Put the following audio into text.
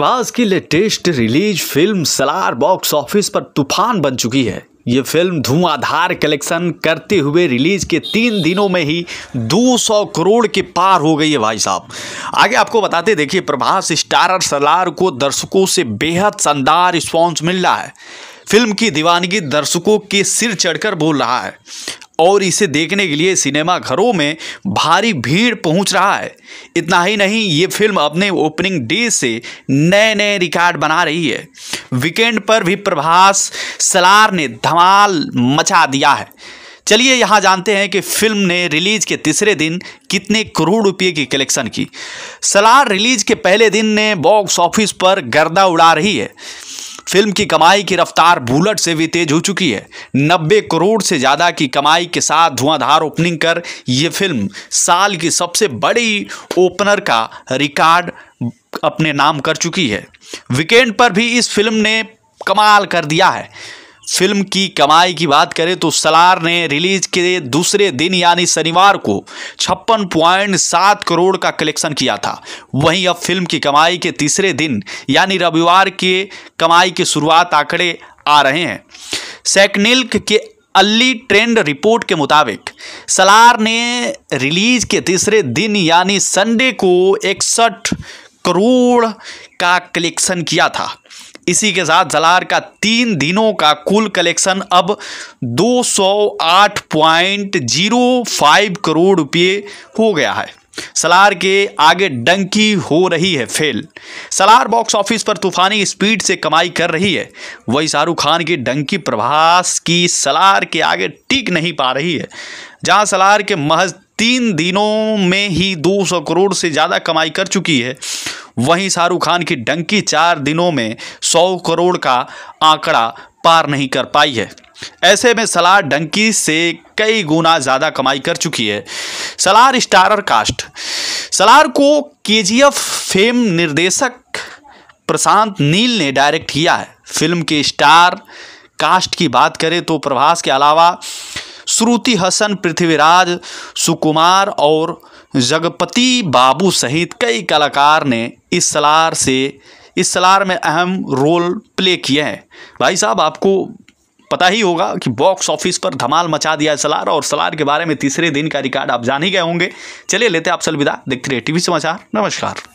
प्रभास की latest release film Salaar box office पर तूफान बन चुकी है ये फिल्म धुआंधार कलेक्शन करते हुए रिलीज के तीन दिनों में ही 200 करोड़ के पार हो गई है भाई साहब आगे आपको बताते देखिए प्रभास स्टारर सलार को दर्शकों से बेहद शानदार रिस्पॉन्स मिल रहा है फिल्म की दीवानगी दर्शकों के सिर चढ़कर बोल रहा है और इसे देखने के लिए सिनेमा घरों में भारी भीड़ पहुंच रहा है इतना ही नहीं ये फिल्म अपने ओपनिंग डे से नए नए रिकॉर्ड बना रही है वीकेंड पर भी प्रभास सलार ने धमाल मचा दिया है चलिए यहाँ जानते हैं कि फिल्म ने रिलीज के तीसरे दिन कितने करोड़ रुपये की कलेक्शन की सलार रिलीज के पहले दिन ने बॉक्स ऑफिस पर गर्दा उड़ा रही है फिल्म की कमाई की रफ्तार बुलेट से भी तेज हो चुकी है 90 करोड़ से ज़्यादा की कमाई के साथ धुआंधार ओपनिंग कर ये फिल्म साल की सबसे बड़ी ओपनर का रिकॉर्ड अपने नाम कर चुकी है वीकेंड पर भी इस फिल्म ने कमाल कर दिया है फिल्म की कमाई की बात करें तो सलार ने रिलीज के दूसरे दिन यानी शनिवार को छप्पन पॉइंट सात करोड़ का कलेक्शन किया था वहीं अब फिल्म की कमाई के तीसरे दिन यानी रविवार के कमाई के शुरुआत आंकड़े आ रहे हैं सेकनिल्क के अल्ली ट्रेंड रिपोर्ट के मुताबिक सलार ने रिलीज के तीसरे दिन यानी संडे को इकसठ करोड़ का कलेक्शन किया था इसी के साथ जलार का तीन दिनों का कुल कलेक्शन अब 208.05 करोड़ रुपये हो गया है सलार के आगे डंकी हो रही है फेल सलार बॉक्स ऑफिस पर तूफानी स्पीड से कमाई कर रही है वही शाहरुख खान की डंकी प्रभास की सलार के आगे टिक नहीं पा रही है जहां सलार के महज तीन दिनों में ही 200 करोड़ से ज़्यादा कमाई कर चुकी है वहीं शाहरुख खान की डंकी चार दिनों में सौ करोड़ का आंकड़ा पार नहीं कर पाई है ऐसे में सलार डंकी से कई गुना ज़्यादा कमाई कर चुकी है सलार स्टारर कास्ट सलार को के फेम निर्देशक प्रशांत नील ने डायरेक्ट किया है फिल्म के स्टार कास्ट की बात करें तो प्रभास के अलावा श्रुति हसन पृथ्वीराज सुकुमार और जगपति बाबू सहित कई कलाकार ने इस सलार से इस सलार में अहम रोल प्ले किए हैं भाई साहब आपको पता ही होगा कि बॉक्स ऑफिस पर धमाल मचा दिया है सलार और सलार के बारे में तीसरे दिन का रिकॉर्ड आप जान ही गए होंगे चलिए लेते आप सलविदा देखते रहिए टीवी समाचार नमस्कार